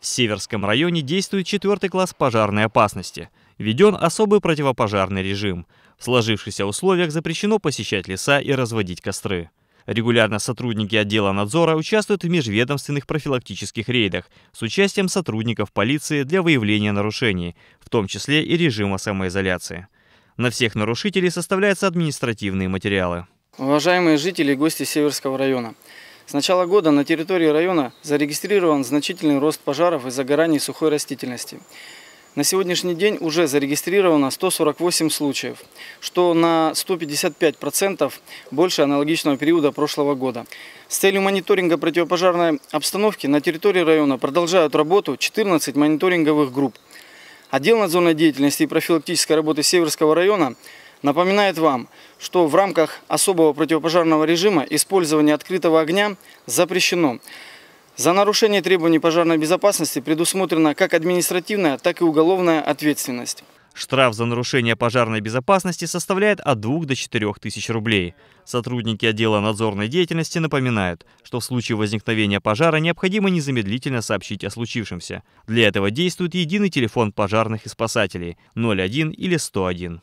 В Северском районе действует четвертый класс пожарной опасности. Введен особый противопожарный режим. В сложившихся условиях запрещено посещать леса и разводить костры. Регулярно сотрудники отдела надзора участвуют в межведомственных профилактических рейдах с участием сотрудников полиции для выявления нарушений, в том числе и режима самоизоляции. На всех нарушителей составляются административные материалы. Уважаемые жители и гости Северского района, с начала года на территории района зарегистрирован значительный рост пожаров и загораний сухой растительности. На сегодняшний день уже зарегистрировано 148 случаев, что на 155% больше аналогичного периода прошлого года. С целью мониторинга противопожарной обстановки на территории района продолжают работу 14 мониторинговых групп. Отдел надзорной деятельности и профилактической работы Северского района Напоминает вам, что в рамках особого противопожарного режима использование открытого огня запрещено. За нарушение требований пожарной безопасности предусмотрена как административная, так и уголовная ответственность. Штраф за нарушение пожарной безопасности составляет от 2 до 4 тысяч рублей. Сотрудники отдела надзорной деятельности напоминают, что в случае возникновения пожара необходимо незамедлительно сообщить о случившемся. Для этого действует единый телефон пожарных и спасателей 01 или 101.